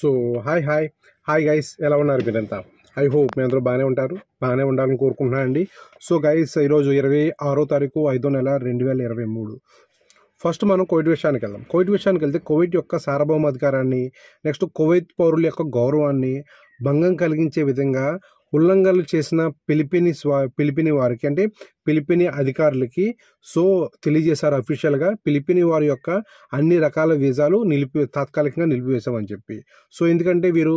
so hi hi hi guys ఎలా ఉన్నారు మీరంతా ఐ హోప్ మీ అందరూ బాగానే ఉంటారు బాగానే ఉండాలని కోరుకుంటున్నాను అండి సో గైస్ ఈరోజు ఇరవై ఆరో తారీఖు ఐదో నెల రెండు వేల ఇరవై మూడు ఫస్ట్ మనం కోవిడ్ విషయానికి వెళ్దాం కోవిడ్ విషయానికి వెళ్తే కోవిడ్ యొక్క సార్వభౌమాధికారాన్ని నెక్స్ట్ కోవిడ్ పౌరుల యొక్క గౌరవాన్ని భంగం కలిగించే విధంగా ఉల్లంఘనలు చేసిన పిలిపిని స్వా పిలిపిని వారికి అంటే పిలిపిని అధికారులకి సో తెలియజేశారు అఫీషియల్గా పిలిపిని వారి యొక్క అన్ని రకాల వీసాలు నిలిపి తాత్కాలికంగా నిలిపివేశామని చెప్పి సో ఎందుకంటే వీరు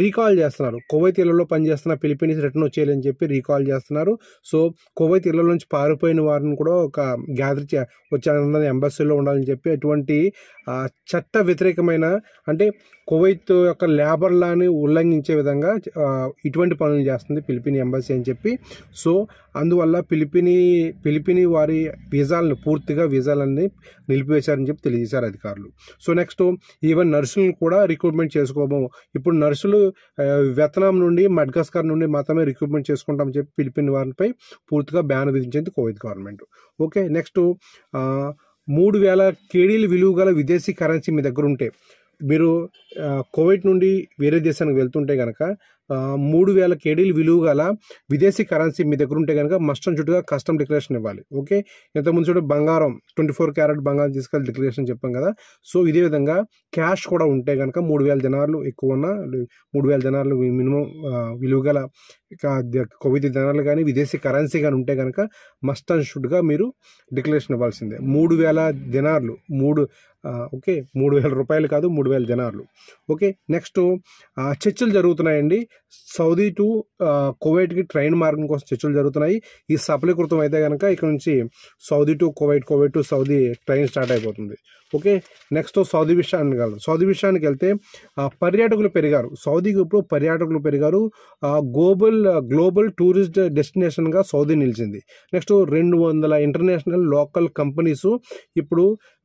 రీకాల్ చేస్తున్నారు కువైత్ ఇళ్లలో పనిచేస్తున్న పిలిపినీస్ రిటర్న్ వచ్చేయాలని చెప్పి రీకాల్ చేస్తున్నారు సో కువైత్ ఇళ్ల నుంచి పారిపోయిన వారిని కూడా ఒక గ్యాదర్ చే వచ్చే ఎంబసీలో ఉండాలని చెప్పి అటువంటి చట్ట వ్యతిరేకమైన అంటే కువైత్ యొక్క లేబర్ లాని ఉల్లంఘించే విధంగా ఇటువంటి పనులు చేస్తుంది పిలిపిని ఎంబసీ అని చెప్పి సో అందువల్ల పిలిపిని పిలిపిని వారి వీజాలను పూర్తిగా వీజాలన్నీ నిలిపివేశారని చెప్పి తెలియజేశారు అధికారులు సో నెక్స్ట్ ఈవెన్ నర్సులను కూడా రిక్రూట్మెంట్ చేసుకోము ఇప్పుడు నర్సులు వెతనాం నుండి మడ్గాస్కర్ నుండి మాత్రమే రిక్రూట్మెంట్ చేసుకుంటామని చెప్పి పిలిపిన వారిపై పూర్తిగా బ్యాన్ విధించింది కోవిద్ గవర్నమెంట్ ఓకే నెక్స్ట్ మూడు వేల కేడీలు విలువ గల విదేశీ కరెన్సీ మీ దగ్గర ఉంటే మీరు కోవిడ్ నుండి వేరే దేశానికి వెళ్తుంటే కనుక మూడు వేల కేడీలు విలువ గల విదేశీ కరెన్సీ మీ దగ్గర ఉంటే కనుక మస్ట్ చుట్టుగా కస్టమ్ డిక్లరేషన్ ఇవ్వాలి ఓకే ఇంతకుముందు చూడ బంగారం ట్వంటీ ఫోర్ క్యారెట్ బంగారం తీసుకెళ్ళి డిక్లరేషన్ చెప్పాం కదా సో ఇదే విధంగా క్యాష్ కూడా ఉంటే కనుక మూడు వేల జనాలు ఎక్కువ ఉన్న మూడు వేల జనాలు మినిమం విలువ గల కొవ్వది జనాలు కానీ విదేశీ కరెన్సీ కానీ ఉంటే కనుక మస్ట్ అండ్ షుడ్గా మీరు డిక్లరేషన్ ఇవ్వాల్సిందే మూడు వేల దినార్లు మూడు ఓకే మూడు వేల రూపాయలు కాదు మూడు వేల జనాలు ఓకే నెక్స్ట్ చర్చలు జరుగుతున్నాయండి సౌదీ టు కువైట్కి ట్రైన్ మార్గం కోసం చర్చలు జరుగుతున్నాయి ఈ సఫలీకృతం అయితే కనుక ఇక్కడ నుంచి Saudi to Kuwait Kuwait to Saudi train start అయిపోతుంది ఓకే నెక్స్ట్ సౌదీ విషయానికి వెళ్దాం సౌదీ విషయానికి వెళ్తే పర్యాటకులు పెరిగారు సౌదీకి ఇప్పుడు పర్యాటకులు పెరిగారు గ్లోబల్ గ్లోబల్ టూరిస్ట్ డెస్టినేషన్గా సౌదీ నిలిచింది నెక్స్ట్ రెండు వందల ఇంటర్నేషనల్ లోకల్ కంపెనీస్ ఇప్పుడు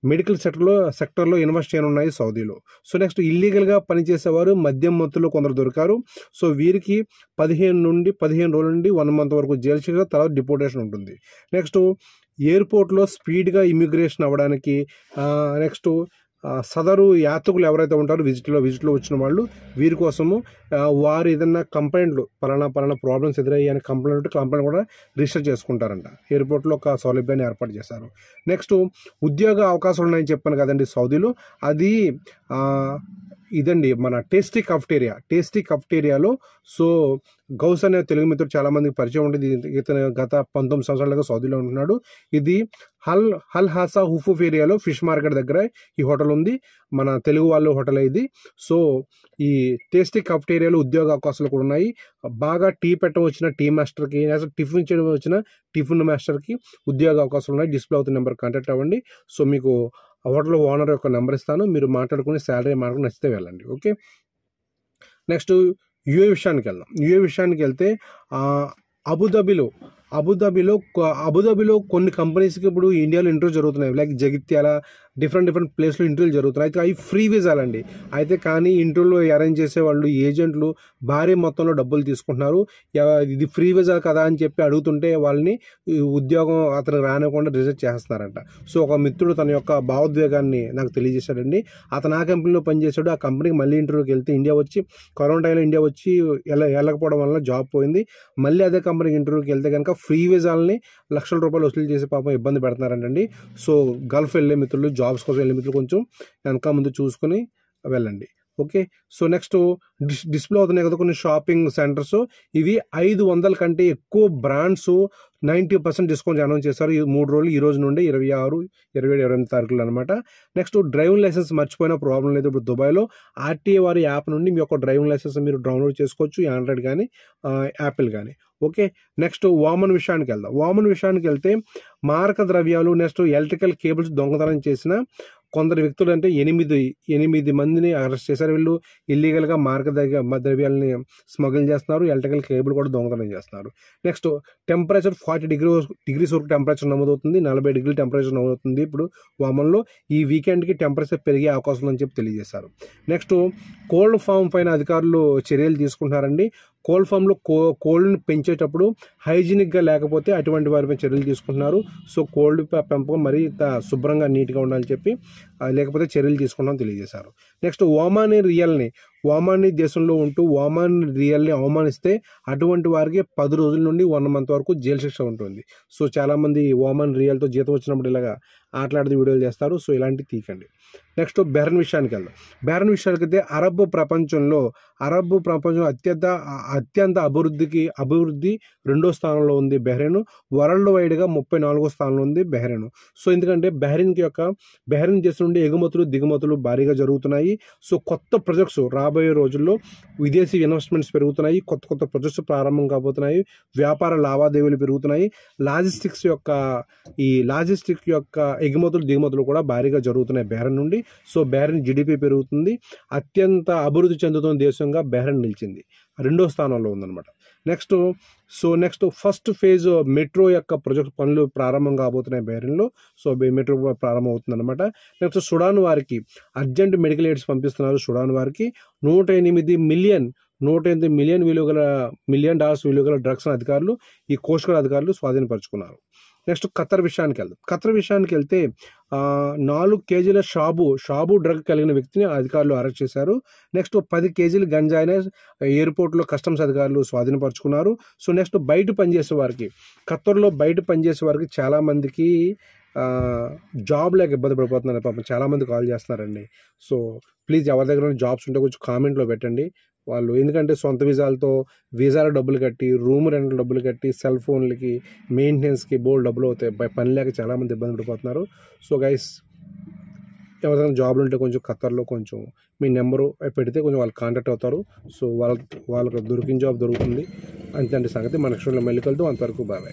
మెడికల్ సెక్టర్లో సెక్టర్లో ఇన్వెస్ట్ ఉన్నాయి సౌదీలో సో నెక్స్ట్ ఇల్లీగల్గా పనిచేసేవారు మద్యం మత్తులో కొందరు దొరికారు సో వీరికి పదిహేను నుండి పదిహేను రోజుల నుండి వన్ మంత్ వరకు జైలు శిక్ష తర్వాత డిపోటేషన్ ఉంటుంది నెక్స్ట్ ఎయిర్పోర్ట్లో స్పీడ్గా ఇమిగ్రేషన్ అవ్వడానికి నెక్స్ట్ సదరు యాత్రికులు ఎవరైతే ఉంటారో విజిట్లో విజిట్లో వచ్చిన వాళ్ళు వీరి కోసము వారు ఏదన్నా కంప్లైంట్లు పలానా పలానా ప్రాబ్లమ్స్ ఎదురయ్యాయని కంప్లైంట్ కంప్లైంట్ కూడా రిజిస్టర్ చేసుకుంటారంట ఎయిర్పోర్ట్లో ఒక సౌలభ్యాన్ని ఏర్పాటు చేశారు నెక్స్ట్ ఉద్యోగ అవకాశాలు ఉన్నాయని చెప్పాను కదండి సౌదీలో అది ఇదండి మన టేస్టీ కఫ్టేరియా టేస్టీ కఫ్టేరియాలో సో గౌస్ అనే తెలుగు మిత్రుడు చాలామందికి పరిచయం ఉంటుంది ఇతను గత పంతొమ్మిది సంవత్సరాలుగా సౌదీలో ఉంటున్నాడు ఇది హల్ హల్ హాసా హుఫూఫ్ ఏరియాలో ఫిష్ మార్కెట్ దగ్గర ఈ హోటల్ ఉంది మన తెలుగు వాళ్ళు హోటల్ ఇది సో ఈ టేస్టీ కఫ్టేరియాలో ఉద్యోగ అవకాశాలు కూడా ఉన్నాయి బాగా టీ పెట్టడం వచ్చిన టీ మాస్టర్కి టిఫిన్ చేయడం వచ్చిన టిఫిన్ మాస్టర్కి ఉద్యోగ అవకాశాలు ఉన్నాయి డిస్ప్లే అవుతున్న నెంబర్ కాంటాక్ట్ అవ్వండి సో మీకు హోటల్ ఓనర్ యొక్క నెంబర్ ఇస్తాను మీరు మాట్లాడుకుని శాలరీ మాట్లాడుకుని నచ్చితే వెళ్ళండి ఓకే నెక్స్ట్ యుఏ విషయానికి వెళ్దాం యుఏ విషయానికి వెళ్తే అబుదాబిలో అబుదాబిలో అబుదాబిలో కొన్ని కంపెనీస్కి ఇప్పుడు ఇండియాలో ఇంటర్వ్యూ జరుగుతున్నాయి లైక్ జగిత్యాల డిఫరెంట్ డిఫరెంట్ ప్లేస్లో ఇంటర్వ్యూలు జరుగుతున్నాయి అయితే అవి ఫ్రీ వీసాలు అయితే కానీ ఇంటర్వ్యూలో అరేంజ్ చేసే వాళ్ళు ఏజెంట్లు భారీ మొత్తంలో డబ్బులు తీసుకుంటున్నారు ఇది ఫ్రీ వీసా కదా అని చెప్పి అడుగుతుంటే వాళ్ళని ఉద్యోగం అతను రానివ్వకుండా రిజెక్ట్ చేస్తున్నారంట సో ఒక మిత్రుడు తన యొక్క భావోద్వేగాన్ని నాకు తెలియజేశాడండి అతను ఆ కంపెనీలో పనిచేశాడు ఆ కంపెనీకి మళ్ళీ ఇంటర్వ్యూకి వెళ్తే ఇండియా వచ్చి కరోనా టైంలో ఇండియా వచ్చి వెళ్ళ వెళ్ళకపోవడం వల్ల జాబ్ పోయింది మళ్ళీ అదే కంపెనీకి ఇంటర్వ్యూకి వెళ్తే కనుక ఫ్రీ వీసాలని లక్షల రూపాయలు వసూలు చేసి పాపం ఇబ్బంది పెడుతున్నారంటండి సో గల్ఫ్ వెళ్ళే మిత్రులు జాబ్స్ కోసం వెళ్ళే మిత్రులు కొంచెం వెనక ముందు చూసుకొని వెళ్ళండి okay so next dis display అవుతున్నాయి కదా కొన్ని షాపింగ్ సెంటర్స్ ఇవి ఐదు వందల కంటే ఎక్కువ brands ninety percent discount announce చేశారు ఈ మూడు రోజులు ఈ రోజు నుండి ఇరవై ఆరు ఇరవై ఏడు ఇరవై ఎనిమిది తారీఖులు అనమాట నెక్స్ట్ డ్రైవింగ్ లైసెన్స్ మర్చిపోయిన ప్రాబ్లం లేదు ఇప్పుడు దుబాయ్లో ఆర్టీఏ వారి యాప్ నుండి మీ యొక్క డ్రైవింగ్ లైసెన్స్ మీరు డౌన్లోడ్ చేసుకోవచ్చు ఆండ్రాయిడ్ కానీ యాపిల్ కానీ ఓకే నెక్స్ట్ వామన్ విషయానికి వెళ్దాం వామన్ విషయానికి వెళ్తే మారక ద్రవ్యాలు నెక్స్ట్ ఎలక్ట్రికల్ కేబుల్స్ దొంగతనం చేసిన కొందరు వ్యక్తులు అంటే ఎనిమిది ఎనిమిది మందిని అరెస్ట్ చేశారు వీళ్ళు ఇల్లీగల్గా మార్గ ద్రవ్యాలని స్మగ్లింగ్ చేస్తున్నారు ఎలక్ట్రికల్ కేబుల్ కూడా దొంగతనం చేస్తున్నారు next temperature forty degree degrees వరకు టెంపరేచర్ నమోదవుతుంది నలభై డిగ్రీ టెంపరేచర్ నమోదవుతుంది ఇప్పుడు వామన్లో ఈ వీకెండ్కి టెంపరేచర్ పెరిగే అవకాశం ఉందని చెప్పి తెలియజేశారు నెక్స్ట్ కోల్డ్ ఫామ్ పైన అధికారులు చర్యలు తీసుకుంటున్నారండి కోల్డ్ ఫామ్లో కో కోల్డ్ని పెంచేటప్పుడు హైజీనిక్గా లేకపోతే అటువంటి వారిపై చర్యలు తీసుకుంటున్నారు సో కోల్డ్ పెంపకం మరీ శుభ్రంగా నీట్గా ఉండాలని చెప్పి లేకపోతే చర్యలు తీసుకున్నాం తెలియజేశారు నెక్స్ట్ ఓమాని రియల్ని ఓమాని దేశంలో ఉంటూ ఓమాన్ రియల్ని అవమానిస్తే అటువంటి వారికి పది రోజుల నుండి వన్ మంత్ వరకు జైలు శిక్ష ఉంటుంది సో చాలామంది ఓమాన్ రియల్తో జీతం వచ్చినప్పుడు ఇలాగా ఆటలాడితే వీడియోలు చేస్తారు సో ఇలాంటివి తీకండి నెక్స్ట్ బెహరన్ విషయానికి వెళ్దాం బెహరన్ విషయానికి అయితే అరబ్ ప్రపంచంలో అరబ్ ప్రపంచం అత్యంత అత్యంత అభివృద్ధికి అభివృద్ధి రెండో స్థానంలో ఉంది బెహ్రెన్ వరల్డ్ వైడ్గా ముప్పై నాలుగో స్థానంలో ఉంది బెహ్రెన్ సో ఎందుకంటే బెహరీన్కి యొక్క బెహ్రెన్ దేశం నుండి ఎగుమతులు దిగుమతులు భారీగా జరుగుతున్నాయి సో కొత్త ప్రొజెక్ట్స్ రాబోయే రోజుల్లో విదేశీ ఇన్వెస్ట్మెంట్స్ పెరుగుతున్నాయి కొత్త కొత్త ప్రొజెక్ట్స్ ప్రారంభం కాబోతున్నాయి వ్యాపార లావాదేవీలు పెరుగుతున్నాయి లాజిస్టిక్స్ యొక్క ఈ లాజిస్టిక్ యొక్క ఎగుమతులు దిగుమతులు కూడా భారీగా జరుగుతున్నాయి బేరన్ నుండి సో బేరన్ జీడిపి పెరుగుతుంది అత్యంత అభివృద్ధి చెందుతున్న దేశంగా బేరన్ నిలిచింది రెండో స్థానంలో ఉందన్నమాట next so next first phase metro యొక్క ప్రాజెక్ట్ పనులు ప్రారంభం కాబోతున్నాయి బేరంలో సో మెట్రో ప్రారంభం అవుతుందన్నమాట నెక్స్ట్ సుడాన్ వారికి అర్జెంట్ మెడికల్ ఎయిడ్స్ పంపిస్తున్నారు సుడాన్ వారికి నూట ఎనిమిది మిలియన్ నూట ఎనిమిది మిలియన్ విలువ గల మిలియన్ డాలర్స్ విలువ గల డ్రగ్స్ అధికారులు ఈ కోస్ట్ అధికారులు స్వాధీనపరుచుకున్నారు నెక్స్ట్ ఖతర్ విషయానికి వెళ్దాం ఖతర్ విషయానికి వెళ్తే నాలుగు కేజీల షాబు షాబు డ్రగ్ కలిగిన వ్యక్తిని అధికారులు అరెస్ట్ చేశారు నెక్స్ట్ పది కేజీల గంజాయిని ఎయిర్పోర్ట్లో కస్టమ్స్ అధికారులు స్వాధీనపరుచుకున్నారు సో నెక్స్ట్ బయట పనిచేసే వారికి ఖత్తర్లో బయట పనిచేసే వారికి చాలామందికి జాబ్ లేక ఇబ్బంది పడిపోతున్నారు పాపం చాలామంది కాల్ చేస్తున్నారండి సో ప్లీజ్ ఎవరి దగ్గర జాబ్స్ ఉంటే కొంచెం కామెంట్లో పెట్టండి వాళ్ళు ఎందుకంటే సొంత వీసాలతో వీసాల డబ్బులు కట్టి రూమ్ రెంట్ డబ్బులు కట్టి సెల్ ఫోన్లకి మెయింటెనెన్స్కి బోల్ డబ్బులు అవుతాయి పని లేక చాలామంది ఇబ్బంది పడిపోతున్నారు సో గైస్ ఎవరైనా జాబ్లు ఉంటే కొంచెం ఖత్తర్లో కొంచెం మీ నెంబరు పెడితే కొంచెం వాళ్ళు కాంటాక్ట్ అవుతారు సో వాళ్ళ వాళ్ళకి దొరికిన జాబ్ దొరుకుతుంది అంతే సంగతి మన క్షణంలో మళ్ళీ కలుద్దాం అంతవరకు బాగా